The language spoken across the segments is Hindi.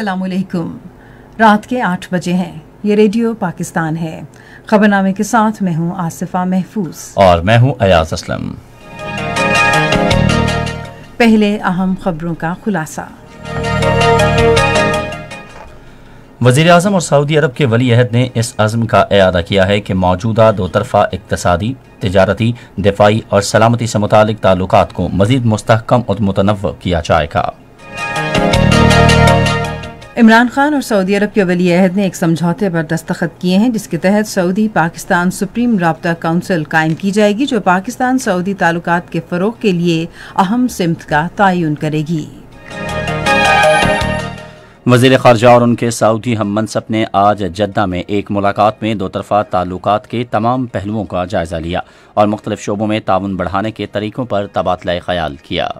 असलकुम रात के आठ बजे हैं ये रेडियो पाकिस्तान है खबरनामे के साथ मैं हूँ आसिफा महफूज और मैं हूँ अयाज असलम पहले अहम खबरों का खुलासा वजीर अजम और सऊदी अरब के वली अहद ने इस अज़म का अदा किया है कि मौजूदा दो तरफ़ा इकतसादी तजारती दिफाई और सलामती से मुतल ताल्लुक को मजीद मस्तकम और मुतनव किया जाएगा इमरान खान और सऊदी अरब के वली अहद ने एक समझौते पर दस्तखत किए हैं जिसके तहत सऊदी पाकिस्तान सुप्रीम रबता काउंसिल कायम की जाएगी जो पाकिस्तान सऊदी ताल्लुक के फ़रोग के लिए अहम सिमत का तयन करेगी वजीर खारजा और उनके सऊदी हम मनसब ने आज जद्दा में एक मुलाकात में दो तरफा ताल्लुक के तमाम पहलुओं का जायजा लिया और मुख्तलिफ शोबों में ताउन बढ़ाने के तरीकों पर तबादला ख्याल किया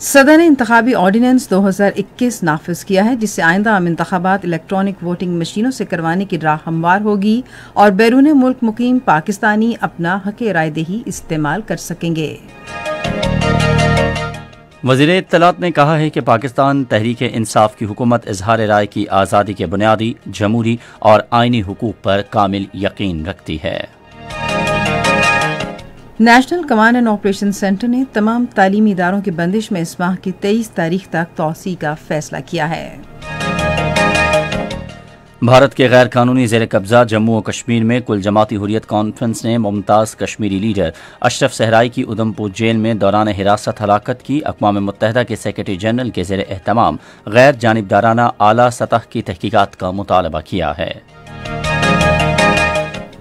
सदर ने इंतबी ऑर्डीनेंस 2021 नाफिज किया है जिससे आइंदा आम इंतबात इलेक्ट्रॉनिक वोटिंग मशीनों से करवाने की राह हमवार होगी और बैरून मुल्क मुकीम पाकिस्तानी अपना हक रायदेही इस्तेमाल कर सकेंगे वजीर इतलात ने कहा है कि पाकिस्तान तहरीक इंसाफ की हुकूमत इजहार राय की आज़ादी के बुनियादी जमहूरी और आइनी हकूक़ पर कामिल यकीन रखती है national command and operation centre ने तमाम तालीमी इदारों की बंदिश में इस माह की तेईस तारीख तक तोसी का फैसला किया है भारत के गैर कानूनी जेर कब्जा जम्मू और कश्मीर में कुल जमाती हुरियत कॉन्फ्रेंस ने मुमताज़ कश्मीरी लीडर अशरफ सहराई की उधमपुर जेल में दौरान हिरासत हलाकत की अकवा मुतहदा के सेक्रेटरी जनरल के जेर अहतमाम गैर जानबदाराना आला सतह की तहकीकत का मुतालबा किया है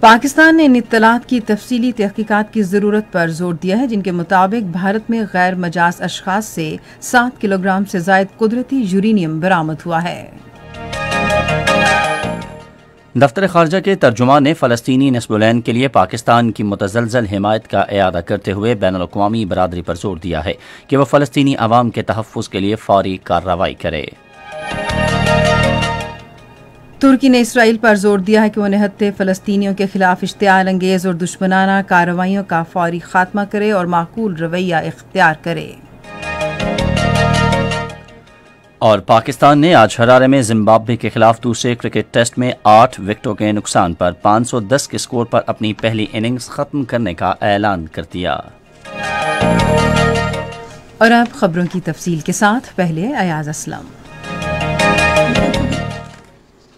पाकिस्तान ने इन इतलात की तफसीली तहकीकत की ज़रूरत पर जोर दिया है जिनके मुताबिक भारत में गैर मजाज अशखाज से सात किलोग्राम से जायद कुदरती यूरेनियम बरामद हुआ है दफ्तर खारजा के तर्जुमा ने फ़लस्तनी नस्बुलैन के लिए पाकिस्तान की मुतजलजल हमायत का अदा करते हुए बैन अवी बरदरी पर जोर दिया है कि वह फ़लस्तनी आवाम के तहफ़ के लिए फौरी कार्रवाई करे तुर्की ने इसराइल पर जोर दिया है कि वो निहत्ते फलस्तियों के खिलाफ इश्तियाल अंगेज़ और दुश्मनाना कार्रवाइयों का फौरी खात्मा करे और माकूल रवैया इख्तियार करे और पाकिस्तान ने आज हरारे में जिम्बाब्वे के खिलाफ दूसरे क्रिकेट टेस्ट में आठ विकेटों के नुकसान पर 510 के स्कोर पर अपनी पहली इनिंग्स खत्म करने का ऐलान कर दिया और अब खबरों की तफसील के साथ पहले अयाज असलम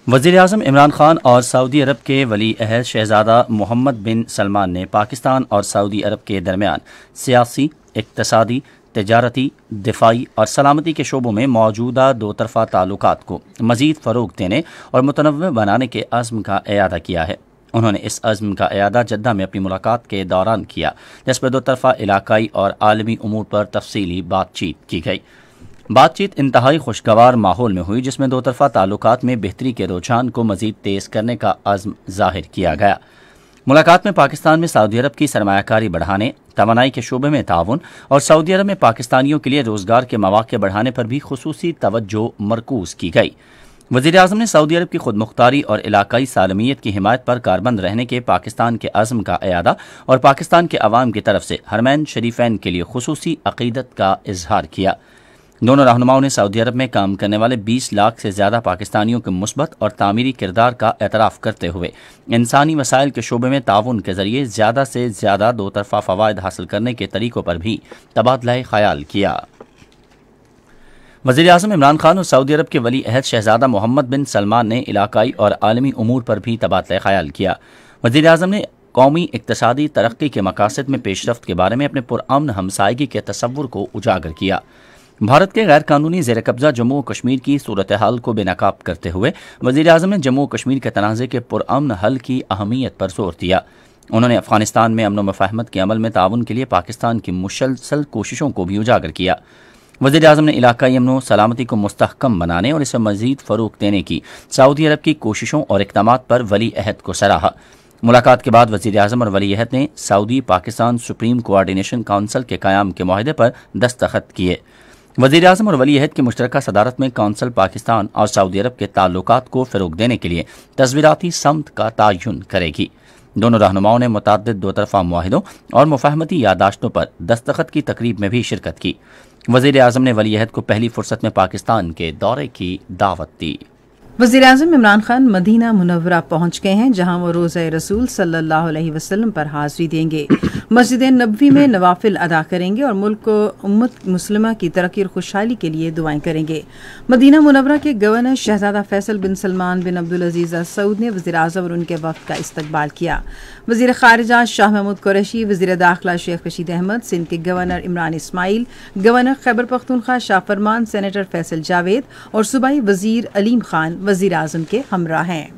वजीर अजम इमरान खान और सऊदी अरब के वली अहद शहजादा मोहम्मद बिन सलमान ने पाकिस्तान और सऊदी अरब के दरमियान सियासी इकतसादी तजारती दिफाई और सलामती के शोबों में मौजूदा दो तरफ़ा ताल्लुक को मज़ीद फ़रोग देने और मुतनवع बनाने के अज़म का अदा किया है उन्होंने इस अज़म का अदा जद्दा में अपनी मुलाकात के दौरान किया जिस पर दो तरफ़ा इलाकई और आलमी अमूर पर तफसीली बातचीत की गई बातचीत इंतहाई खुशगवार माहौल में हुई जिसमें दो तरफा ताल्लुक में बेहतरी के रुझान को मजीद तेज़ करने का आज़म जाहिर किया गया मुलाकात में पाकिस्तान में सऊदी अरब की सरमाकारी बढ़ाने तोानाई के शोबे में ताउन और सऊदी अरब में पाकिस्तानियों के लिए रोज़गार के मौाक़े बढ़ाने पर भी खसूसी तोज्जो मरकूज की गई वजी अजम ने सऊदी अरब की खुदमुख्तारी और इलाकई सालमियत की हिमायत पर कारबंद रहने के पाकिस्तान के अज़म का अदा और पाकिस्तान के अवाम की तरफ से हरमैन शरीफैन के लिए खसूसी अकीदत का इजहार किया दोनों रहनुमाओं ने सऊदी अरब में काम करने वाले 20 लाख से ज़्यादा पाकिस्तानियों के मुस्बत और तामीरी किरदार का एतराफ़ करते हुए इंसानी वसाइल के शोबे में ताउन के ज़रिए ज़्यादा से ज़्यादा दो तरफ़ा फवायद हासिल करने के तरीक़ों पर भी तबादला ख्याल किया वजी अजम इमरान खान और सऊदी अरब के वली अहद शहजादा मोहम्मद बिन सलमान ने इलाकई और आलमी अमूर पर भी तबादला ख्याल किया वजी अजम ने कौमी इकतदी तरक्की के मकासद में पेशरफ के बारे में अपने पुरान हमसायगी के तस्वुर को उजागर किया भारत के गैर कानूनी जेर कब्जा जम्मू और कश्मीर की सूरत हाल को बेनकाब करते हुए वजीर अजम ने जम्मू कश्मीर के तनाज़े के पुरान हल की अहमियत पर जोर दिया उन्होंने अफगानिस्तान में अमन मफाहमत के अमल में ताउन के लिए पाकिस्तान की मुसलसल कोशिशों को भी उजागर किया वजी अजम ने इलाकई अमन सलामती को मस्तकम बनाने और इसे मजीद फ़रूग देने की सऊदी अरब की कोशिशों और इकदाम पर वली अहद को सराहा मुलाकात के बाद वजी अजम और वली अहद ने Saudi Pakistan supreme coordination council के क्याम के माहदे पर दस्तखत किए वजीर अजम और वली अहद की मुश्तरक सदारत में कौंसल पाकिस्तान और सऊदी अरब के ताल्लुक को फ़रोग देने के लिए तस्वीराती समत का तयन करेगी दोनों रहनुमाओं ने मुतद दो तरफा माहिदों और मुफाहमती यादाश्तों पर दस्तखत की तकरीब में भी शिरकत की वजीर अजम ने वली अहद को पहली फुर्सत में पाकिस्तान के दौरे की दावत दी वजीर अजम इमरान खान मदीना मुनवरा पहुंच गए हैं जहां वो रोज़ रसूल सल्लल्लाहु अलैहि वसल्लम पर हाजिरी देंगे मस्जिद नबी में नवाफिल अदा करेंगे और मुल्क उम्मत मुस्लिमा की तरक्की और खुशहाली के लिए दुआएं करेंगे मदीना मुनवरा के गवर्नर शहजादा Faisal bin Salman bin Abdul Aziz Saud ने वजी अजम और उनके वक्त का इस्तबाल किया वजी खारजा शाह महमूद कुरैशी वजी दाखिला शेख रशीद अहमद सिंध के governor Imran Ismail governor Khyber Pakhtunkhwa Shah Farman senator Faisal Javed और सूबाई वजीर अलीम खान वजीर अजम के हमरा हैं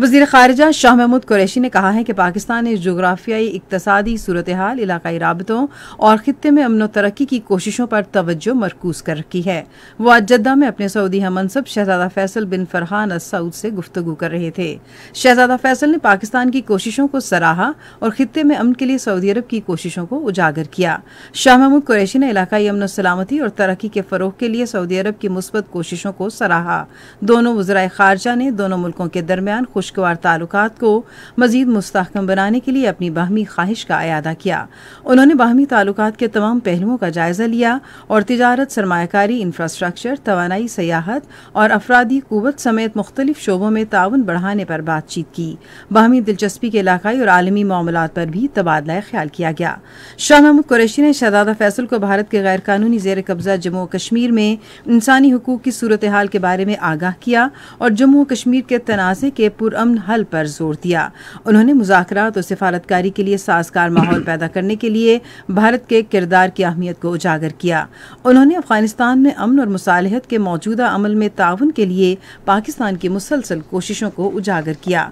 वजीर खारजा शाह महमूद कुरैशी ने कहा है कि पाकिस्तान ने जोग्राफियाई इकतसादी सूरत हाल इलाकई रबतों और खत्े में अमन तरक्की की कोशिशों पर तोज्जो मरकूज कर रखी है वो आज जद्दा में अपने सऊदी हम मनसब शहजादा फैसल बिन फरहान असऊद से गुफ्तु कर रहे थे शहजादा फैसल ने पाकिस्तान की कोशिशों को सराहा और खत्े में अमन के लिए सऊदी अरब की कोशिशों को उजागर किया शाह महमूद कुरैशी ने इलाकई अमन सलामती और तरक्की के फरोह के लिए सऊदी अरब की मुस्बत कोशिशों को सराहा दोनों वजरा खारजा ने दोनों मुल्कों के दरमियान खुश खुशगवार ताल्लुक को मजीद मुस्तकम बनाने के लिए अपनी बाहमी ख्वाहिश का अदा किया उन्होंने बाहमी ताल्लुक के तमाम पहलुओं का जायजा लिया और तजारत सरमाकारी इंफ्रास्ट्रक्चर तोानाई सयाहत और अफराधी क़वत समेत मुख्तलिफ शोबों में ताउन बढ़ाने पर बातचीत की बाहमी दिलचस्पी के इलाकई और आलमी मामला पर भी तबादला ख्याल किया गया शाह महमूद कुरैशी ने शहजादा फैसल को भारत के गैर कानूनी जेर कब्जा जम्मू कश्मीर में इंसानी हकूक की सूरत हाल के बारे में आगाह किया और जम्मू कश्मीर के तनाज़े के पुर अमन हल पर जोर दिया उन्होंने मुजाकर और सिफारतकारी के लिए साजगार माहौल पैदा करने के लिए भारत के किरदार की अहमियत को उजागर किया उन्होंने अफगानिस्तान में अमन और मुसालहत के मौजूदा अमल में ताउन के लिए पाकिस्तान की मुसलसल कोशिशों को उजागर किया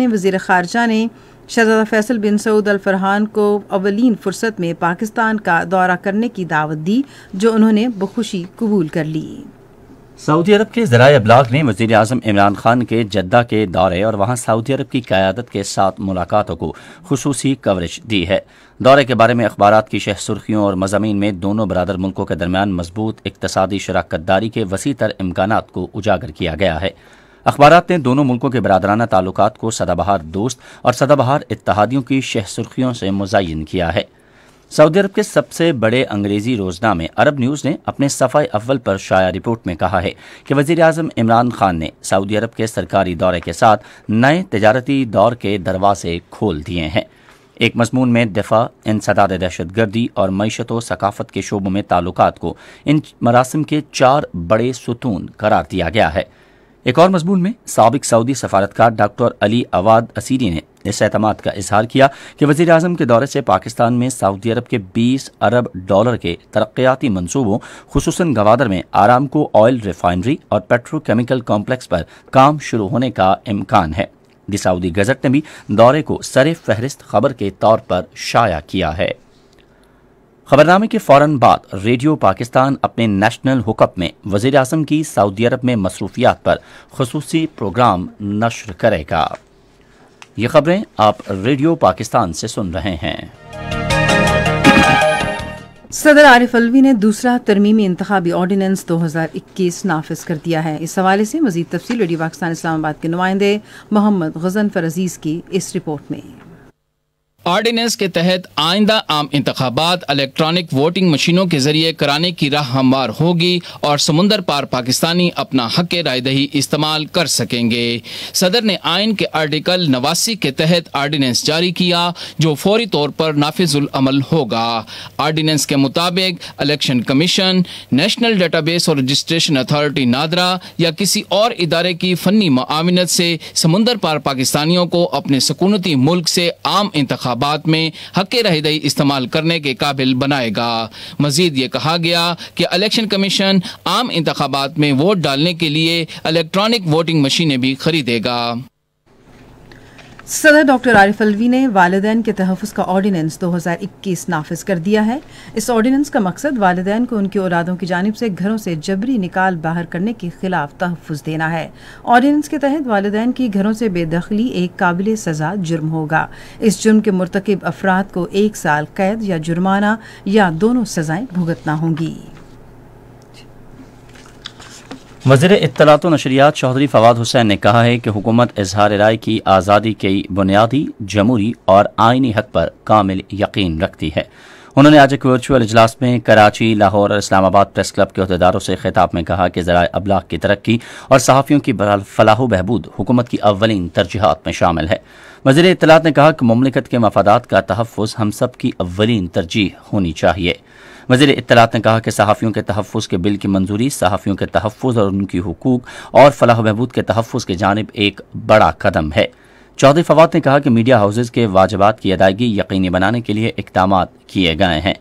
ने वजीर खारजा ने शहजादा फैसल बिन सऊद अल फरहान को अवलिन फुर्सत में पाकिस्तान का दौरा करने की दावत दी जो उन्होंने बखुशी कबूल कर ली सऊदी अरब के जराय अब्लाग ने वजीर अजम इमरान खान के जद्दा के दौरे और वहाँ सऊदी अरब की क्यादत के साथ मुलाकातों को खसूस कवरेज दी है दौरे के बारे में अखबार की शह सुर्खियों और मजामी में दोनों बरदर मुल्कों के दरमियान मजबूत इकतदी शराकत दारी के वसी तर इम्कान को उजागर किया गया है अखबार ने दोनों मुल्कों के बरदराना ताल्लुक को सदाबहार दोस्त और सदाबहार इतिहादियों की शह सुर्खियों से मुजयन किया है सऊदी अरब के सबसे बड़े अंग्रेजी रोजना में अरब न्यूज़ ने अपने सफ़ाई अव्वल पर शाया रिपोर्ट में कहा है कि वजीर अजम इमरान खान ने सऊदी अरब के सरकारी दौरे के साथ नए तजारती दौर के दरवाजे खोल दिए हैं एक मजमून में दफा इंसदाद दहशत गर्दी और मीशत व सकाफत के शोबों में ताल्लुक को इन मरासम के चार बड़े सतून करार दिया गया है एक और मजमून में सबक सऊदी सफारतकार डॉक्टर अली अवाद असीरी ने इस अहतम का इजहार किया कि वजी अजम के दौरे से पाकिस्तान में सऊदी अरब के 20 अरब डॉलर के तरक्याती मनसूबों खसूस गवादर में आराम को ऑयल रिफाइनरी और पेट्रोकेमिकल कॉम्प्लेक्स पर काम शुरू होने का इम्कान है दी सऊदी गजट ने भी दौरे को सर फहरिस्त खबर के तौर पर शाया किया है खबरनामे के फौरन बाद रेडियो पाकिस्तान अपने नेशनल हुकअप में वजीर अजम की सऊदी अरब में मसरूफियात पर खसूसी प्रोग्राम नशर करेगा ये खबरें आप रेडियो पाकिस्तान से सुन रहे हैं सदर आरिफ अलवी ने दूसरा तरमीमी इंतबी ऑर्डीनेंस 2021 नाफिज कर दिया है इस हवाले से मजीद तफसी रेडियो पाकिस्तान इस्लामाबाद के नुमाइंदे मोहम्मद गजनफर अजीज़ की इस रिपोर्ट में आर्डिनेंस के तहत आइंदा आम इंतबात इलेक्ट्रॉनिक वोटिंग मशीनों के जरिए कराने की राह हमवार होगी और समुंदर पार पाकिस्तानी अपना हक रायदही इस्तेमाल कर सकेंगे सदर ने आयन के आर्टिकल नवासी के तहत आर्डीनेंस जारी किया जो फौरी तौर पर नाफिजुलमल होगा आर्डीनेंस के मुताबिक इलेक्शन कमीशन नेशनल बेस और रजिस्ट्रेशन अथॉरिटी नादरा या किसी और इदारे की फनी मामनत से समुंदर पार पाकिस्तानियों को अपने सकूनती मुल्क से आम इंतबात इंतबात में हक रहदई इस्तेमाल करने के काबिल बनाएगा मजीद ये कहा गया कि इलेक्शन कमीशन आम इंतबात में वोट डालने के लिए इलेक्ट्रॉनिक वोटिंग मशीनें भी खरीदेगा सदर डॉक्टर आरिफ अलवी ने वालदेन के तहफ़ का ऑर्डीनेंस 2021 नाफिज कर दिया है इस ऑर्डीनेंस का मकसद वालदेन को उनके औलादों की जानब से घरों से जबरी निकाल बाहर करने के खिलाफ तहफ़ देना है ऑर्डीनेंस के तहत वालदेन की घरों से बेदखली एक काबिल सज़ा जुर्म होगा इस जुर्म के मरतकब अफराद को एक साल कैद या जुर्माना या दोनों सजाएं भुगतना होंगी वजीर इतलात नशरियात चौधरी फवाद हुसैन ने कहा है कि हुकूमत इजहार राय की आज़ादी के बुनियादी जमहूरी और आइनी हक पर कामिल यकीन रखती है उन्होंने आज एक वर्चुअल इजलास में कराची लाहौर और इस्लामाबाद प्रेस क्लब के अहदेदारों से खिताब में कहा कि जरा अबलाग की तरक्की और सहाफ़ियों की फलाह बहबूद हुकूमत की अवलिन तरजीहत में शामिल है वजीर इतलात ने कहा कि ममलिकत के मफादात का तहफ़ हम सब की अवलिन तरजीह होनी चाहिए वजीर इतलात ने कहा कि सहाफ़ियों के तहफ़ के बिल की मंजूरी सहाफ़ियों के तहफ़ और उनकी हकूक और फलाह बहबूद के तहफ़ की जानब एक बड़ा कदम है चौधरी फवाद ने कहा कि मीडिया हाउसेज़ के वाजबात की अदायगी यकीनी बनाने के लिए इकदाम किए गए हैं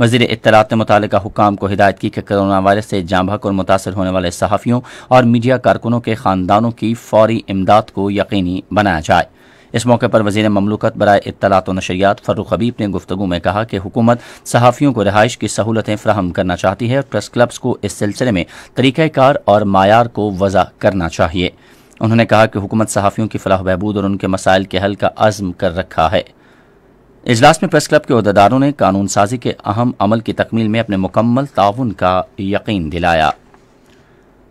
वजी इतलात ने मुतल हुकाम को हिदायत की कि कोरोना वायरस से जामभक और मुतासर होने वाले सहाफ़ियों और मीडिया कारकुनों के ख़ानदानों की फौरी इमदाद को यकीनी बनाया जाए इस मौके पर वजीर ममलूकत बरए इतलात व नशरियात फ़रूख हबीब ने गुफ्तू में कहा कि हुकूमत सहाफ़ियों को रहाइश की सहूलतें फ्राहम करना चाहती है और प्रेस क्लब्स को इस सिलसिले में तरीकार और मायार को वज़ा करना चाहिए उन्होंने कहा कि हुकूमत सहाफ़ियों की फलाह बहबूद और उनके मसाइल के हल का अज़म कर रखा है इजलास में प्रेस क्लब के अहदेदारों ने कानून साजी के अहम अमल की तकमील में अपने मुकम्मल ताउन का यकीन दिलाया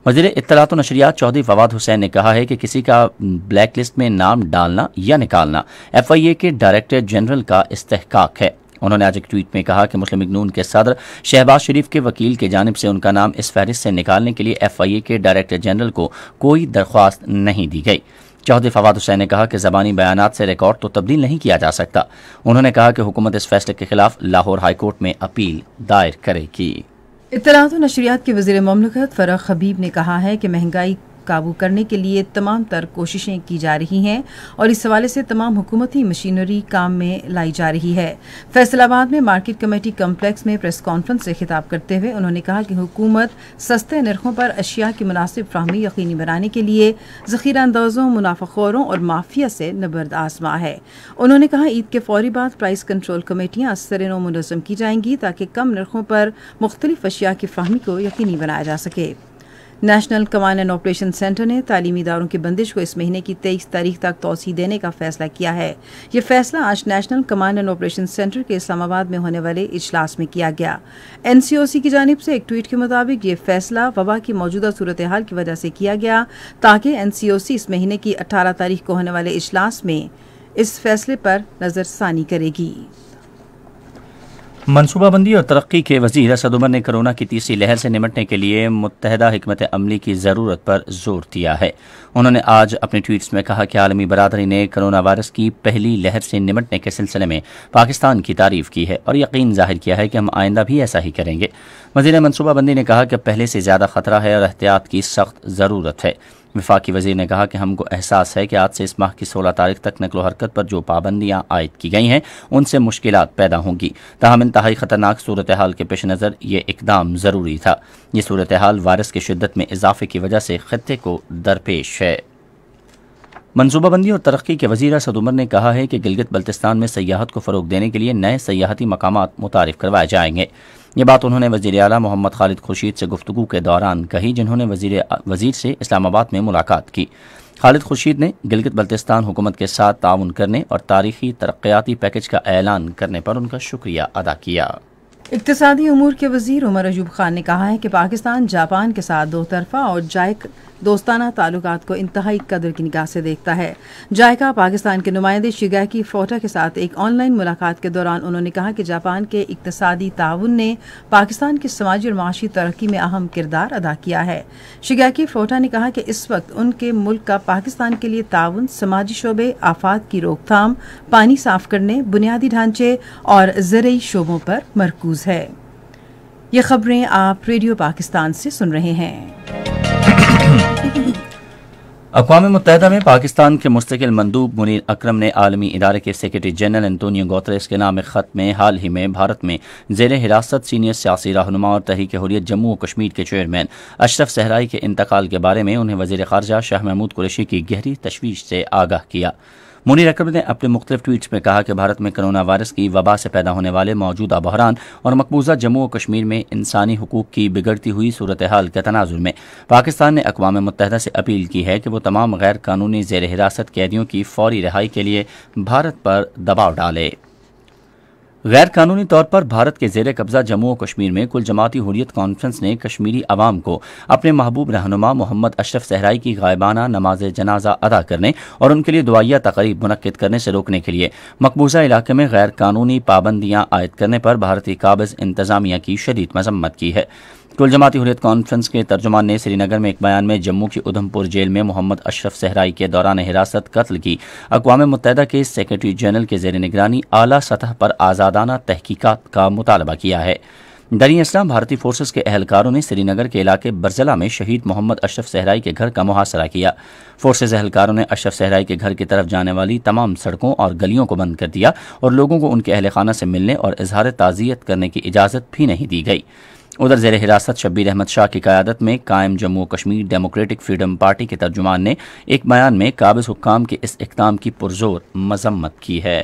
वजीर इतलात नशरियात चौधरी फवाद हुसैन ने कहा है कि किसी का ब्लैक लिस्ट में नाम डालना या निकालना एफ आई ए के डायरेक्टर जनरल का इस्तेकाक है उन्होंने आज एक ट्वीट में कहा कि मुस्लिम इगनून के सदर शहबाज शरीफ के वकील की जानब से उनका नाम इस फहरिस्त से निकालने के लिए एफ आई ए के डायरेक्टर जनरल को कोई दरख्वास्त नहीं दी गई चौधरी फवाद हुसैन ने कहा कि जबानी बयान से रिकॉर्ड तो तब्दील नहीं किया जा सकता उन्होंने कहा कि हुकूमत इस फैसले के खिलाफ लाहौर हाईकोर्ट में अपील दायर करेगी इतलात नशरियात के वजीर ममलकत फ़राग खबीब ने कहा है कि महंगाई काबू करने के लिए तमाम तर कोशिशें की जा रही हैं और इस हवाले से तमाम हुकूमती मशीनरी काम में लाई जा रही है फैसलाबाद में मार्केट कमेटी कम्प्लेक्स में प्रेस कॉन्फ्रेंस से खिताब करते हुए उन्होंने कहा कि हुकूमत सस्ते नरखों पर अशिया की मुनासिब फ्राहमी यकीनी बनाने के लिए जखीरा अंदाजों मुनाफाखोरों और माफिया से नबर्द आजमा है उन्होंने कहा ईद के फौरी बाद प्राइस कंट्रोल कमेटियां असर मुनजम की जाएंगी ताकि कम नरखों पर मुख्तलिफ अशिया की फाहमी को यकीनी बनाया जा सके national command and operation centre ने तालीमी इदारों की बंदिश को इस महीने की तेईस तारीख तक तोसी देने का फैसला किया है यह फैसला आज national command and operation centre के इस्लामाबाद में होने वाले इजलास में किया गया एन की जानब से एक ट्वीट के मुताबिक ये फैसला वबा की मौजूदा सूरत हाल की वजह से किया गया ताकि एन इस महीने की अठारह तारीख को होने वाले इजलास में इस फैसले पर नज़रसानी करेगी मनसूबाबंदी और तरक्की के वजीर असद उमर ने कोरोना की तीसरी लहर से निमटने के लिए मुतहदा हमत अमली की ज़रूरत पर जोर दिया है उन्होंने आज अपने ट्वीट्स में कहा कि आलमी बरदरी ने कोरोना वायरस की पहली लहर से निमटने के सिलसिले में पाकिस्तान की तारीफ की है और यकीन जाहिर किया है कि हम आइंदा भी ऐसा ही करेंगे वजीर मनसूबाबंदी ने कहा कि पहले से ज़्यादा खतरा है और एहतियात की सख्त ज़रूरत है विफाकी वजीर ने कहा कि हमको एहसास है कि आज से इस माह की सोलह तारीख तक नकलो हरकत पर जो पाबंदियाँ आयद की गई हैं उनसे मुश्किल पैदा होंगी तहम इंतहाई ख़तरनाक सूरत हाल के पेश नज़र ये इकदाम ज़रूरी था ये सूरत हाल वायरस की शिद्दत में इजाफे की वजह से ख़त्े को दरपेश है मनसूबाबंदी और तरक्की के वजीर असद उमर ने कहा है कि गिलगित बल्तिस्तान में सयाहत को फ़रोग देने के लिए नए सयाहती मकाम मुतारफ़ करवाए जाएंगे ये बात उन्होंने वजी अला मोहम्मद खालिद खुर्शीद से गुफ्तु के दौरान कही जिन्होंने वजीर वजीर से इस्लामाबाद में मुलाकात की खालिद खुर्शीद ने गिलगित बल्तिस्तान हुकूमत के साथ ताउन करने और तारीखी तरक्याती पैकेज का एलान करने पर उनका शुक्रिया अदा किया इकतदी अमूर के वजीर उमर अयूब खान ने कहा है कि पाकिस्तान जापान के साथ दो तरफा और जायक दोस्ताना ताल्लुक को इंतहाई कदर की निगाह से देखता है जायका पाकिस्तान के नुमाइंदे की फोटा के साथ एक ऑनलाइन मुलाकात के दौरान उन्होंने कहा कि जापान के इकतदी ताउन ने पाकिस्तान की समाजी और माशी तरक्की में अहम किरदार अदा किया है की फोटा ने कहा कि इस वक्त उनके मुल्क का पाकिस्तान के लिए ताउन समाजी शोबे आफात की रोकथाम पानी साफ करने बुनियादी ढांचे और जरिए शोबों पर मरकूज है ये खबरें आप रेडियो पाकिस्तान से सुन रहे हैं हम्म। अकवा मुतहदा में पाकिस्तान के मुस्तकिल मंदूब मुनीर अक्रम ने आलमी इदारे के सेक्रेटरी जनरल एंतोनियो गोतरेस के नाम ख़त में हाल ही में भारत में जेर हिरासत सीनियर सियासी रहनुमा और तहरीक हरियत जम्मू और कश्मीर के चेयरमैन अशरफ सहराई के इंतकाल के बारे में उन्हें वजी खारजा शाह महमूद कुरेशी की गहरी तशवीश से आगाह किया मुनीर अकबर ने अपने मुख्तलिफ ट्वीट में कहा कि भारत में कोरोना वायरस की वबा से पैदा होने वाले मौजूदा बहरान और मकबूजा जम्मू और कश्मीर में इंसानी हकूक की बिगड़ती हुई सूरत हाल के तनाजुर में पाकिस्तान ने अकवा मुत से अपील की है कि वह तमाम गैर कानूनी जेर हिरासत कैदियों की फौरी रहाई के लिए भारत पर दबाव डाले गैर कानूनी तौर पर भारत के जेर कब्जा जम्मू और कश्मीर में कुल जमाती हुरियत कॉन्फ्रेंस ने कश्मीरी आवाम को अपने महबूब रहनुमा मोहम्मद अशरफ सहराई की गायबाना नमाज जनाजा अदा करने और उनके लिए दुआया तकरीब मनद करने से रोकने के लिए मकबूजा इलाके में गैर कानूनी पाबंदियां आयद करने पर भारतीय काबज इंतजामिया की शदीद मजम्मत की है कुल जमाती हुरियत कॉन्फ्रेंस के तर्जुमान ने श्रीनगर में एक बयान में जम्मू की उधमपुर जेल में मोहम्मद अशरफ सहराई के दौरान हिरासत कत्ल की अकवा मुतहदा के सेक्रेटरी जनरल के जेर निगरानी आला सतह पर आज़ादाना तहकीकत का मुतालबा किया है दरी इस्लाम भारतीय फोर्सेस के अहलकारों ने श्रीनगर के इलाके बरजला में शहीद मोहम्मद अशरफ सहराई के घर का मुहासरा किया फोर्सेज अहलकारों ने अशरफ सहराई के घर की तरफ जाने वाली तमाम सड़कों और गलियों को बंद कर दिया और लोगों को उनके अहलखाना से मिलने और इजहार ताज़ियत करने की इजाज़त भी नहीं दी गई उधर जेर हिरासत शब्बीर अहमद शाह की क्यादत में कायम Jammu Kashmir democratic freedom party के तर्जुमान ने एक बयान में काबिज हुकाम के इस इकदाम की पुरजोर मजम्मत की है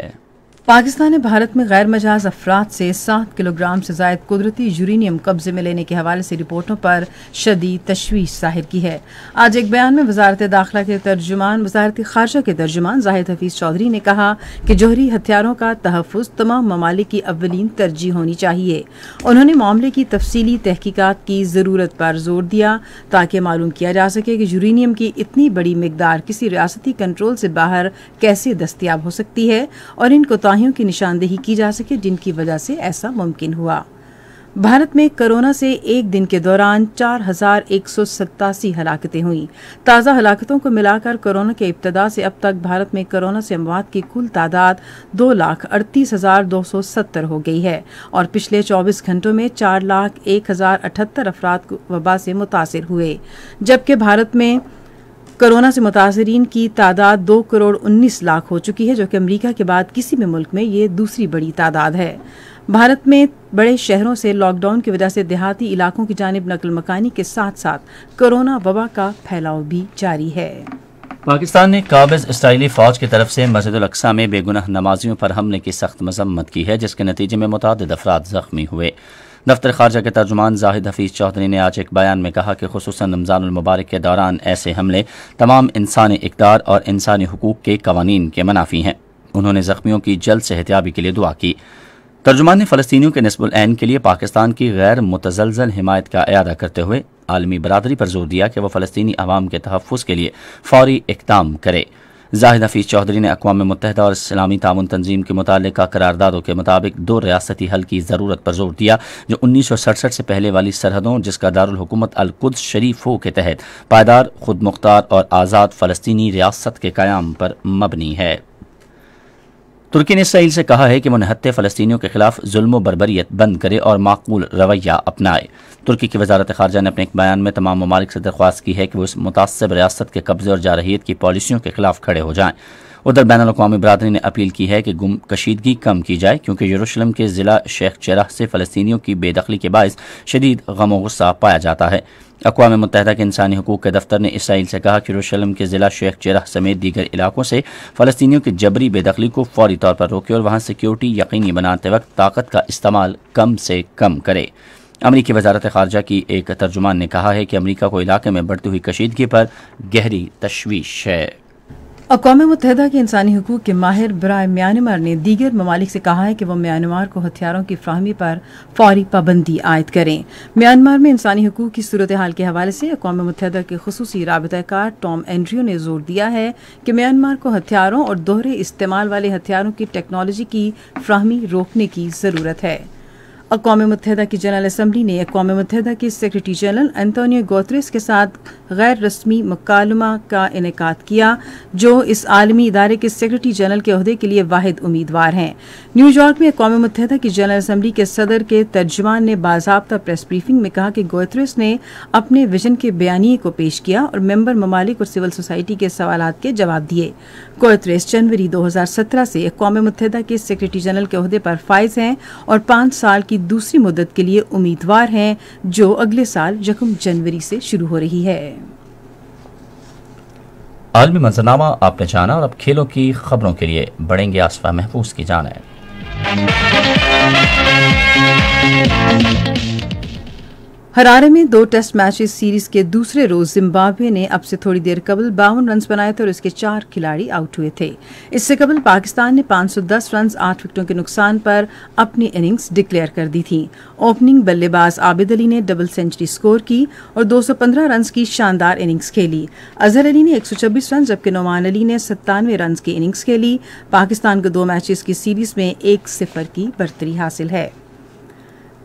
पाकिस्तान ने भारत में गैर मजाज अफराद से सात किलोग्राम से जायद कुदरती यूरेनियम कब्जे में लेने के हवाले से रिपोर्टों पर शदी तशवीश जाहिर की है आज एक बयान में वजारत दाखिला के तर्जुमान वजारत खारजा के तर्जुमान जाहिद हफीज़ चौधरी ने कहा कि जौहरी हथियारों का तहफ़ तमाम ममालिक की अवलिन तरजीह होनी चाहिए उन्होंने मामले की तफसीली तहकीकत की ज़रूरत पर जोर दिया ताकि मालूम किया जा सके कि यूरेनियम की इतनी बड़ी मकदार किसी रियासती कंट्रोल से बाहर कैसे दस्तियाब हो सकती है और इनको सिपाहियों की निशानदेही की जा सके जिनकी वजह से ऐसा मुमकिन हुआ भारत में कोरोना से एक दिन के दौरान चार हजार एक सौ सत्तासी हलाकतें हुई ताज़ा हलाकतों को मिलाकर कोरोना के इब्तदा से अब तक भारत में कोरोना से अमवात की कुल तादाद दो लाख अड़तीस हजार दो सौ सत्तर हो गई है और पिछले चौबीस घंटों में चार लाख एक हजार अठहत्तर अफराद वबा से मुतासर हुए जबकि भारत में कोरोना से मुतासरीन की तादाद दो करोड़ उन्नीस लाख हो चुकी है जो कि अमरीका के बाद किसी भी मुल्क में ये दूसरी बड़ी तादाद है भारत में बड़े शहरों से लॉकडाउन की वजह से देहाती इलाकों की जानब नकल मकानी के साथ साथ कोरोना वबा का फैलाव भी जारी है पाकिस्तान ने काबिज इसराइली फ़ौज की तरफ से मस्जिद में बेगुनाह नमाजियों पर हमले की सख्त मजम्मत की है जिसके नतीजे में मुतद अफराद ज़ख्मी हुए दफ्तर खारजा के तर्जुमान जाहिद हफीज़ चौधरी ने आज एक बयान में कहा कि खसूस रमज़ानमबारक के दौरान ऐसे हमले तमाम इंसानी इकदार और इंसानी हकूक़ के कवानीन के मनाफी हैं उन्होंने ज़ख्मियों की जल्द सेहतियाबी के लिए दुआ की तर्जुमान ने फ़लस्तियों के नस्बुल के लिए पाकिस्तान की गैर मुतजलजल हिमायत का अदा करते हुए आलमी बरदरी पर जोर दिया कि वह फ़लस्तनी आवाम के तहफ़ के लिए फौरी इकदाम करे जाहिद हफीज़ चौधरी ने अकवा मुतहद और इस्लामी ताउन तंजीम के मुतल करारदादों के मुताबिक दो रियासती हल की ज़रूरत पर जोर दिया जो उन्नीस सौ सड़सठ से पहले वाली सरहदों जिसका दारकूमत अलकुद शरीफ हो के तहत पायदार खुद मुख्तार और आज़ाद फ़लस्तनी रियासत के क़्याम पर मबनी है तुर्की ने इसराइल से कहा है कि वो नहत्ते फ़लस्तियों के खिलाफ जुल्म बरबरीत बंद करे और माकूल रवैया अपनाए तुर्की की वजारत खारजा ने अपने एक बयान में तमाम ममालिक से दरख्वास्त की है कि वो इस मुतासब रियासत के कब्ज़े और जारहीत की पॉलिसियों के खिलाफ खड़े हो जाएं उधर बैन अवी बरदरी ने अपील की है कि गुम कशीदगी कम की जाए क्योंकि यरूशलम के ज़िला शेख चराह से फ़लस्तियों की बेदखली के बायस शदीद गम गुस्सा पाया जाता है अकवा मुतहदा के इंसानी हकूक़ के दफ्तर ने इसराइल से कहा कि यरूशलम के ज़िला शेख चराह समेत दीगर इलाकों से फ़लस्तियों की जबरी बेदखली को फौरी तौर पर रोके और वहां सिक्योरिटी यकीनी बनाते वक्त ताकत का इस्तेमाल कम से कम करे अमरीकी वजारत खारजा की एक तर्जुमान ने कहा है कि अमरीका को इलाके में बढ़ती हुई कशीदगी पर गहरी तशवीश है अकवा मुतहदा के इंसानी हकूक़ के माहिर ब्राय म्यांमार ने दीगर ममालिक से कहा है कि वह म्यांमार को हथियारों की फ्राहमी पर फौरी पाबंदी आयद करें म्यांमार में इंसानी हकूक़ की सूरत हाल के हवाले से अकवा मुतहदा के खसूसी रबतकार टॉम एंड्रियो ने जोर दिया है कि म्यांमार को हथियारों और दोहरे इस्तेमाल वाले हथियारों की टेक्नोलॉजी की फ्राहमी रोकने की ज़रूरत है अकवा मतहदा की जनरल असम्बली ने अकवा मतहदा के सेक्रेटरी जनरल एंतोनी गोत्रेस के साथ गैर रस्मी मकालमा का इनका किया जो इस आलमी इदारे के सेक्रेटरी जनरल के अहदे के लिए वाहिद उम्मीदवार हैं न्यूयॉर्क में अकवा मतहदा की जनरल असम्बली के सदर के तर्जमान ने बाबा प्रेस ब्रीफिंग में कहा कि गोत्रेस ने अपने विजन के बयानी को पेश किया और मेम्बर ममालिक और सिविल सोसाइटी के सवाल के जवाब दिए गोत्रेस जनवरी दो हज़ार सत्रह से अकवा मतहदा के सेक्रेटरी जनरल के अहदे पर फायज हैं और पांच साल की दूसरी मुदत के लिए उम्मीदवार हैं जो अगले साल यकम जनवरी से शुरू हो रही है आलमी मंजरनामा आपने जाना और अब खेलों की खबरों के लिए बढ़ेंगे आसफा महफूज की जान है हरारे में दो टेस्ट मैचेस सीरीज के दूसरे रोज जिम्बाब्वे ने अब से थोड़ी देर कबल बावन रन बनाए थे और इसके चार खिलाड़ी आउट हुए थे इससे कबल पाकिस्तान ने 510 रन आठ विकेटों के नुकसान पर अपनी इनिंग्स डिक्लेयर कर दी थी ओपनिंग बल्लेबाज आबिद अली ने डबल सेंचुरी स्कोर की और 215 रन की शानदार इनिंग्स खेली अजहर अली ने एक रन जबकि नोमान अली ने सत्तानवे रन की इनिंग्स खेली पाकिस्तान को दो मैचेस की सीरीज में एक सिफर की बढ़तरी हासिल है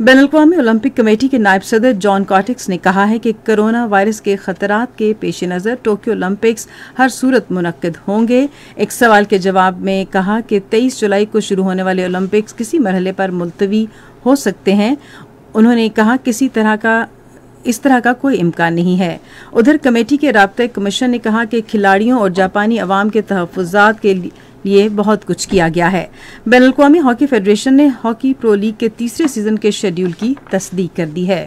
बैनलकवा ओलंपिक कमेटी के नायब सदर जॉन कॉटिक्स ने कहा है कि कोरोना वायरस के खतरात के पेश नज़र टोक्यो ओलंपिक्स हर सूरत मुनद होंगे एक सवाल के जवाब में कहा कि 23 जुलाई को शुरू होने वाले ओलंपिक्स किसी मरहले पर मुलतवी हो सकते हैं उन्होंने कहा किसी तरह का इस तरह का कोई इम्कान नहीं है उधर कमेटी के रबते कमीशन ने कहा कि खिलाड़ियों और जापानी अवाम के तहफात के लिए लिए बहुत कुछ किया गया है बैन अवी हॉकी फेडरेशन ने हॉकी प्रो लीग के तीसरे सीजन के शेड्यूल की तस्दीक कर दी है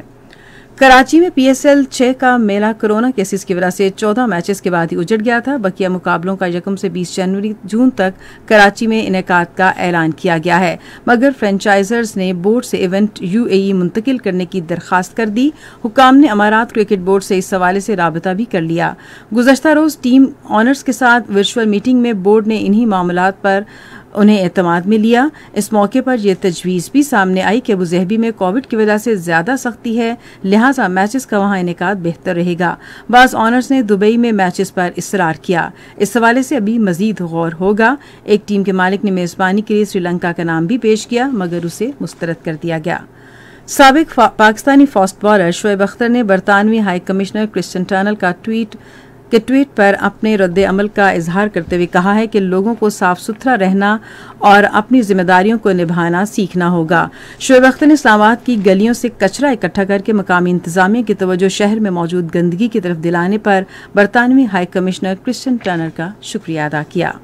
कराची में पीएसएल छह का मेला कोरोना केसेस की वजह से 14 मैचेस के बाद ही उजड़ गया था बकिया मुकाबलों का यकम से 20 जनवरी जून तक कराची में इनका का ऐलान किया गया है मगर फ्रेंचाइजर्स ने बोर्ड से इवेंट यूएई मुंतकिल करने की दरखास्त कर दी हुकाम ने अमारात क्रिकेट बोर्ड से इस हवाले से रबता भी कर लिया गुजशत रोज टीम ऑनर्स के साथ वर्चुअल मीटिंग में बोर्ड ने इन्हीं मामला पर उन्हें एतमाद में लिया इस मौके पर यह तजवीज़ भी सामने आई कि अबूजहबी में कोविड की वजह से ज़्यादा सख्ती है लिहाजा मैचेस का वहाँ इनका बेहतर रहेगा बाज़ ऑनर्स ने दुबई में मैच पर इसरार किया इस हवाले से अभी मजीद गौर होगा एक टीम के मालिक ने मेज़बानी के लिए श्रीलंका का नाम भी पेश किया मगर उसे मुस्तरद कर दिया गया सबक पाकिस्तानी फास्ट बॉलर शोएब अख्तर ने बरतानवी हाई कमिश्नर क्रिश्चन टर्नल का ट्वीट के ट्वीट पर अपने रद्द अमल का इजहार करते हुए कहा है कि लोगों को साफ सुथरा रहना और अपनी जिम्मेदारियों को निभाना सीखना होगा शुएब अख्तर ने इस्लामाबाद की गलियों से कचरा इकट्ठा करके मकामी इंतजामिया की तवज्जो शहर में मौजूद गंदगी की तरफ दिलाने पर बरतानवी हाई कमिश्नर क्रिश्चन टर्नर का शुक्रिया अदा किया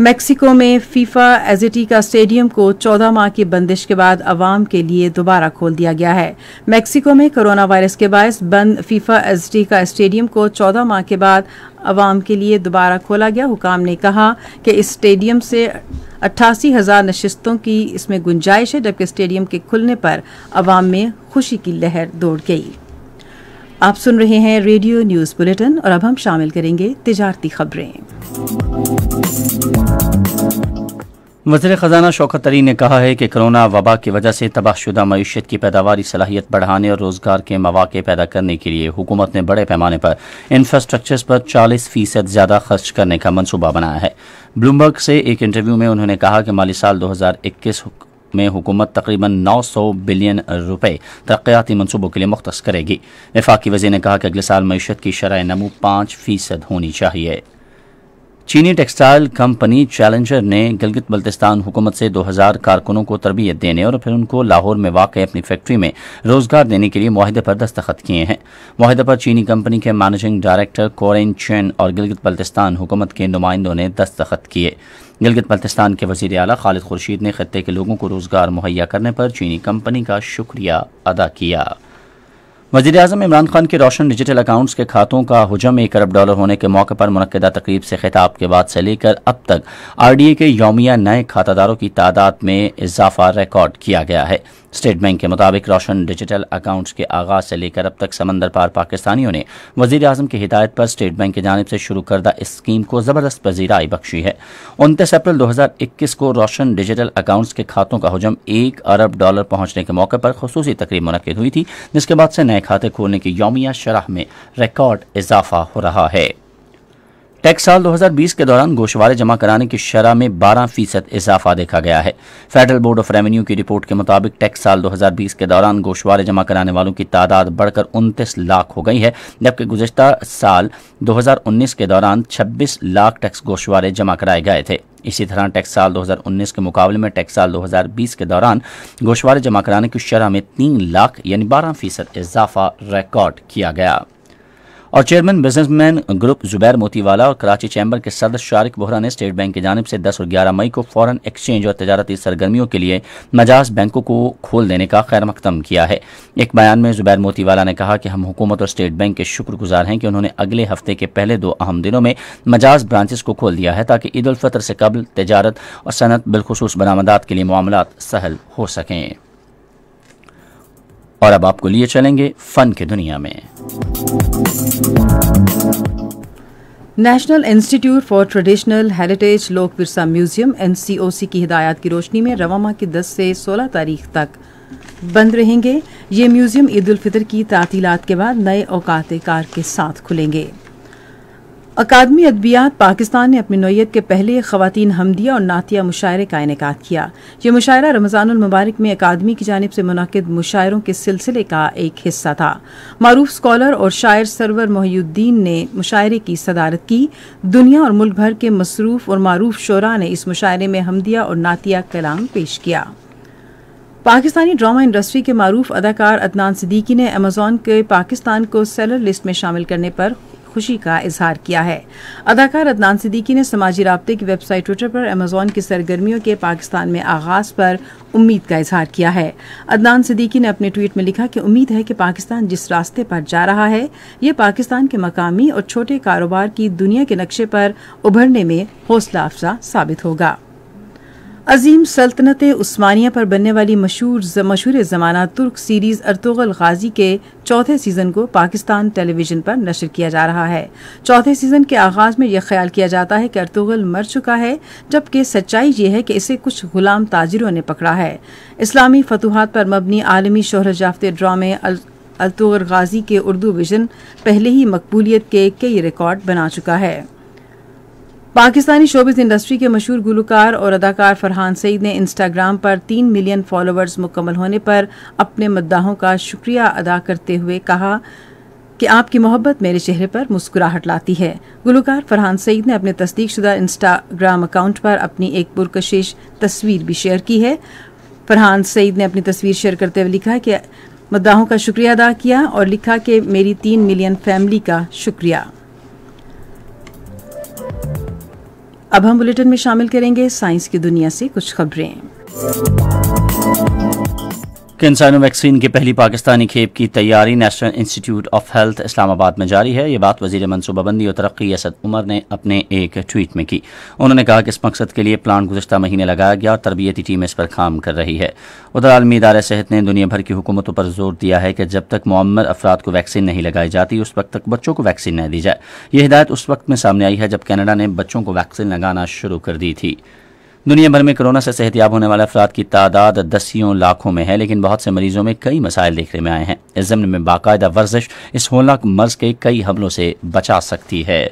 मेक्सिको में फीफा एजिटी का स्टेडियम को 14 माह की बंदिश के बाद अवाम के लिए दोबारा खोल दिया गया है मेक्सिको में कोरोना वायरस के बायस बंद फीफा एजिटी का स्टेडियम को 14 माह के बाद अवाम के लिए दोबारा खोला गया हुकाम ने कहा कि इस स्टेडियम से अट्ठासी हज़ार नशस्तों की इसमें गुंजाइश है जबकि स्टेडियम के खुलने पर अवाम में खुशी की लहर दौड़ गई आप सुन रहे हैं रेडियो न्यूज़ बुलेटिन और अब हम शामिल करेंगे तजारती खबरें वजर ख़जाना शौकत अली ने कहा है कि कोरोना वबा की वजह से तबाहशुदा मीशत की पैदावार सलाहियत बढ़ाने और रोज़गार के मौाक़ पैदा करने के लिए हुकूमत ने बड़े पैमाने पर इंफ्रास्ट्रक्चर्स पर चालीस फ़ीसद ज़्यादा खर्च करने का मनसूबा बनाया है ब्लूमबर्ग से एक इंटरव्यू में उन्होंने कहा कि माली साल दो हज़ार इक्कीस में हुकूमत तकरीबन 900 बिलियन रुपए तरक्याती मनसूबों के लिए मुख्त करेगी विफाक वजी ने कहा कि अगले साल मीशत की शरह नमू पाँच फ़ीसद होनी चाहिए चीनी टेक्सटाइल कंपनी चैलेंजर ने गिलगित बल्तिस्तान हुकूमत से 2000 कारकुनों को तरबियत देने और फिर उनको लाहौर में वाक़ अपनी फैक्ट्री में रोज़गार देने के लिए माहदे पर दस्तखत किए हैं माहदे पर चीनी कंपनी के मैनेजिंग डायरेक्टर कोरेन चैन और गिलगित बल्तिस्तान हुकूमत के नुमाइंदों ने दस्तखत किए गिलगित बल्तिस्तान के वजीर अला खालिद खुर्शीद ने खत्े के लोगों को रोज़गार मुहैया करने पर चीनी कंपनी का शुक्रिया अदा किया वजीर अजम इमरान खान के रोशन डिजिटल अकाउंट्स के खातों का हजम एक अरब डॉलर होने के मौके पर मनदा तकरीब से खिताब के बाद से लेकर अब तक आर डी ए के योमिया नए खातादारों की तादाद में इजाफा रिकॉर्ड किया गया है स्टेट बैंक के मुताबिक रोशन डिजिटल अकाउंट्स के आगाज से लेकर अब तक समंदर पार पाकिस्तानियों ने वजीर अजम की हिदायत पर स्टेट बैंक की जानब से शुरू करदा इस स्कीम को ज़बरदस्त पजीराई बख्शी है उनतीस अप्रैल दो हज़ार इक्कीस को रोशन डिजिटल अकाउंट्स के खातों का हजम एक अरब डॉलर पहुंचने के मौके पर खसूसी तकरीब मनद हुई थी जिसके बाद से नए खाते खोलने की योमिया शराह में रिकॉर्ड इजाफा हो रहा है टैक्स साल 2020 के दौरान गोशवारे जमा कराने की शरह में 12 फीसद इजाफा देखा गया है फेडरल बोर्ड ऑफ रेवेन्यू की रिपोर्ट के मुताबिक टैक्स साल 2020 के दौरान गोशवारे जमा कराने वालों की तादाद बढ़कर उनतीस लाख हो गई है जबकि गुजशत साल 2019 के दौरान 26 लाख टैक्स गोशवारे जमा कराए गए थे इसी तरह टैक्स साल 2019 के मुकाबले में टैक्स साल 2020 के दौरान गोशवारे जमा कराने की शरह में तीन लाख यानी बारह फीसद इजाफा रिकॉर्ड किया गया और chairman businessman group Zubair Motiwala और कराची चैम्बर के सदर शारिक बोहरा ने स्टेट बैंक की जानब से 10 और 11 मई को फॉरेन एक्सचेंज और तजारती सरगर्मियों के लिए मजाज बैंकों को खोल देने का खैर मकदम किया है एक बयान में जुबैर मोतीवाला ने कहा कि हम हुकूमत और स्टेट बैंक के शुक्रगुजार हैं कि उन्होंने अगले हफ्ते के पहले दो अहम दिनों में मजाज ब्रांचेस को खोल दिया है ताकि ईद उल फितर से कबल तजारत और सनत बिलखसूस बरामदात के लिए मामला सहल हो सकें और अब आपको लिए चलेंगे फन की दुनिया में national institute for traditional heritage Lok Virsa museum N की हिदायत की रोशनी में रवा माह की 10 से 16 तारीख तक बंद रहेंगे ये म्यूजियम ईद उल फितर की तातीलात के बाद नए औकात कार के साथ खुलेंगे अकादमी अदबियात पाकिस्तान ने अपनी नोयत के पहले खातन हमदिया और नातिया मुशायरे का इनका किया ये मुशायरा मुबारक में अकादमी की जानब से मुनद मुशायरों के सिलसिले का एक हिस्सा था मरूफ स्कॉलर और शायर सरवर मोहुद्दीन ने मुशायरे की सदारत की दुनिया और मुल्क भर के मसरूफ़ और मरूफ शरा ने इस मुशायरे में हमदिया और नातिया कलाम पेश किया पाकिस्तानी ड्रामा इंडस्ट्री के मरूफ अदाकार अदनान सिद्दीकी ने अमेजोन के पाकिस्तान को सेलर लिस्ट में शामिल करने पर खुशी का इजहार किया है अदाकार अदनान सिद्दीकी ने समाजी रबते की वेबसाइट ट्विटर पर अमेजोन की सरगर्मियों के पाकिस्तान में आगाज पर उम्मीद का इजहार किया है अदनान सिद्दीकी ने अपने ट्वीट में लिखा कि उम्मीद है कि पाकिस्तान जिस रास्ते पर जा रहा है ये पाकिस्तान के मकामी और छोटे कारोबार की दुनिया के नक्शे पर उभरने में हौसला अफजा साबित होगा अजीम सल्तनत उस्मानिया पर बनने वाली मशहूर मशहूर ज़माना तुर्क सीरीज़ अर्तुगल गाजी के चौथे सीज़न को पाकिस्तान टेलीविज़न पर नशर किया जा रहा है चौथे सीज़न के आगाज़ में यह ख्याल किया जाता है कि अर्तुगल मर चुका है जबकि सच्चाई ये है कि इसे कुछ गुलाम ताजरों ने पकड़ा है इस्लामी फतूहत पर मबनी आलमी शहरत याफ़्ते ड्रामे अलतुगर गाजी के उर्दू विजन पहले ही मकबूलियत के कई रिकॉर्ड बना चुका है पाकिस्तानी शोबिस इंडस्ट्री के मशहूर गुलकार और अदाकार फरहान सईद ने इंस्टाग्राम पर तीन मिलियन फॉलोअर्स मुकम्मल होने पर अपने मद्दाहों का शुक्रिया अदा करते हुए कहा कि आपकी मोहब्बत मेरे चेहरे पर मुस्कुराहट लाती है गुलकार फरहान सईद ने अपने तस्दीकशुदा इंस्टाग्राम अकाउंट पर अपनी एक पुरकशिश तस्वीर भी शेयर की है फरहान सईद ने अपनी तस्वीर शेयर करते हुए लिखा कि मद्दाहों का शुक्रिया अदा किया और लिखा कि मेरी तीन मिलियन फैमिली का शुक्रिया अब हम बुलेटिन में शामिल करेंगे साइंस की दुनिया से कुछ खबरें इंसानों वैक्सीन की पहली पाकिस्तानी खेप की तैयारी national institute of health Islamabad में जारी है ये बात वजीर मनसूबाबंदी और तरक्की असद उमर ने अपने एक ट्वीट में की उन्होंने कहा कि इस मकसद के लिए प्लान गुजशत महीने लगाया गया और तरबियती टीम इस पर काम कर रही है उधर आलमी इदारे सेहत ने दुनिया भर की हुकूमतों पर जोर दिया है कि जब तक मम्मर अफराद को वैक्सीन नहीं लगाई जाती उस वक्त तक बच्चों को वैक्सीन नहीं दी जाए यह हिदायत उस वक्त में सामने आई है जब कैनेडा ने बच्चों को वैक्सीन लगाना शुरू कर दी थी दुनिया भर में कोरोना से सेहतियाब होने वाले अफराद की तादाद दसियों लाखों में है लेकिन बहुत से मरीजों में कई मसाइल देखने में आए हैं इस जमन में बाकायदा वर्जिश इस होलनाक मर्ज के कई हमलों से बचा सकती है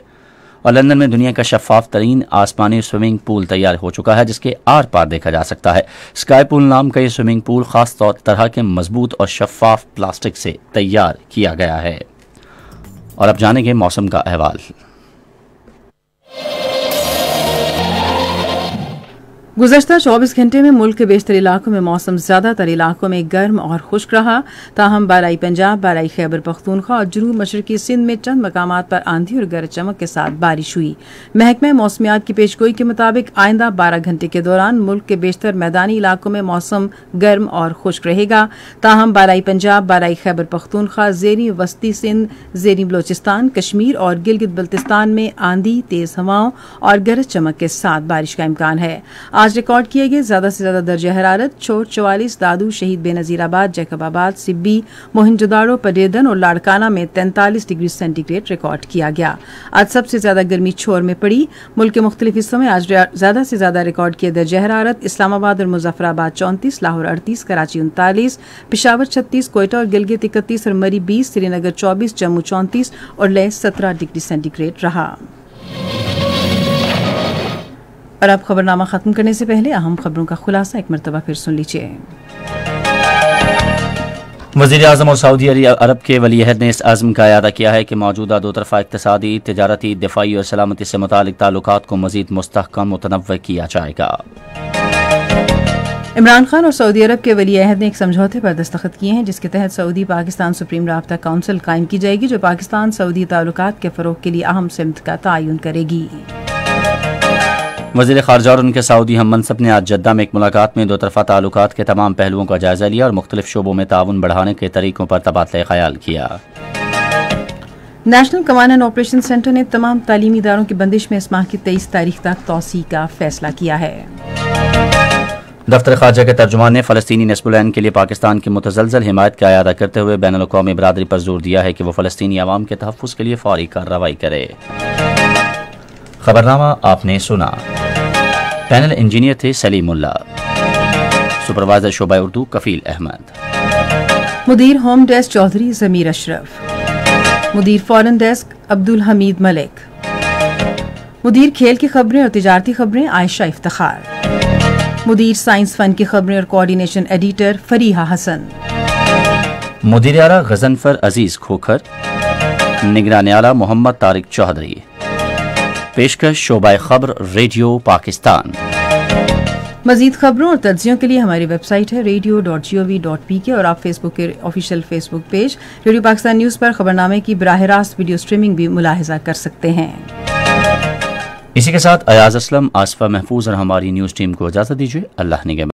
और लंदन में दुनिया का शफाफ तरीन आसमानी स्विमिंग पूल तैयार हो चुका है जिसके आर पार देखा जा सकता है स्काई पूल नाम का यह स्विमिंग पूल खास तौर तरह के मजबूत और शफाफ प्लास्टिक से तैयार किया गया है और अब जानेंगे मौसम का अहवाल गुजशत 24 घंटे में मुल्क के बेशतर इलाकों में मौसम ज्यादातर इलाकों में गर्म और खुश्क रहा ताहम बालाई पंजाब बालाई खैबर पख्तूनखा और जनूब मशरकी सिंध में चंद मकाम पर आंधी और गरज चमक के साथ बारिश हुई महकमे मौसमियात की पेशगोई के मुताबिक आइंदा बारह घंटे के दौरान मुल्क के बेशतर मैदानी इलाकों में मौसम गर्म और खुश्क रहेगा ताहम बालाई पंजाब बालाई खैबर पख्तूनखा जेरी वस्ती सिंध जेरी बलोचिस्तान कश्मीर और गिलगित बल्तिस्तान में आंधी तेज हवाओं और गरज चमक के साथ बारिश का इम्कान है आज आज रिकॉर्ड किए गए ज़्यादा से ज़्यादा दर्ज हरारत छोट चौवालीस दादू शहीद बेनज़ीराबाद जैकबाबाद सिब्बी मोहनजोदारो पडेदन और लाड़काना में तैंतालीस डिग्री सेंटीग्रेड रिकॉर्ड किया गया आज सबसे ज़्यादा गर्मी छोर में पड़ी मुल्क के मुख्तलिफ हिस्सों में आज ज़्यादा से ज़्यादा रिकॉर्ड किए दर्ज हरारत इस्लामाबाद और मुजफ्फराबाद चौंतीस लाहौर अड़तीस कराची उनतालीस पिशावर छत्तीस कोयटा और गिलगित इकतीस और मरी बीस श्रीनगर चौबीस जम्मू चौंतीस और लह सत्रह डिग्री सेंटीग्रेड रहा और अब खबरनामा ख़त्म करने से पहले अहम खबरों का खुलासा एक मरतबा फिर सुन लीजिए वजीर अजम और सऊदी अरब के वलीहद ने इस आज़म का अदा किया है कि मौजूदा दो तरफ़ा इकतदी तजारती दफाई और सलामती से मुतल ताल्लुक को मजीद मस्तकम मुतनव किया जाएगा इमरान खान और सऊदी अरब के वली अहद ने एक समझौते पर दस्तखत किए हैं जिसके तहत सऊदी पाकिस्तान सुप्रीम रबा काउंसिल कायम की जाएगी जो पाकिस्तान सऊदी ताल्लुक के फ़रोग के लिए अहम सिमत का तयन करेगी वजीर खारजा और उनके सऊदी हम मनसब ने आज जद्दा में एक मुलाकात में दो तरफा ताल्लुक के तमाम पहलुओं का जायजा लिया और मुख्तलिफ शोबों में ताउन बढ़ाने के तरीकों पर तबादला ख्याल किया national command and operation centre ने तमाम तालीमी इदारों की बंदिश में इस माह की तेईस तारीख तक तोसी का फैसला किया है दफ्तर खारजा के तर्जुमान ने फ़लस्तनी नस्बुलैन के लिए पाकिस्तान की मुतजलजल हिमायत का अदा करते हुए बैन अवी बरदरी पर जोर दिया है कि वह फ़लस्तनी आवाम के तहफ़ के लिए फौरी कार्रवाई करे खबरनामा आपने सुना पैनल इंजीनियर थे सलीमुल्ला सुपरवाइजर शोबा उर्दू कफील अहमद मुदीर होम डेस्क चौधरी जमीर अशरफ मुदीर फॉरन डेस्क अब्दुल हमीद मलिक मुदीर खेल की खबरें और तजारती खबरें आयशा इफ्तार मुदीर साइंस फन की खबरें और कोऑर्डिनेशन एडिटर फरीहा हसन मुदीर आला गजनफर अजीज खोखर निगरान आला मोहम्मद तारिक चौधरी पेशकश शोबा खबर रेडियो पाकिस्तान मजीद खबरों और तर्जियों के लिए हमारी वेबसाइट है radio dot G O V dot P K और आप फेसबुक के official Facebook page radio Pakistan news पर खबरनामे की बरह रास्त वीडियो स्ट्रीमिंग भी मुलाहजा कर सकते हैं इसी के साथ अयाज असलम आसफा महफूज और हमारी न्यूज़ टीम को इजाज़त दीजिए अल्लाह ने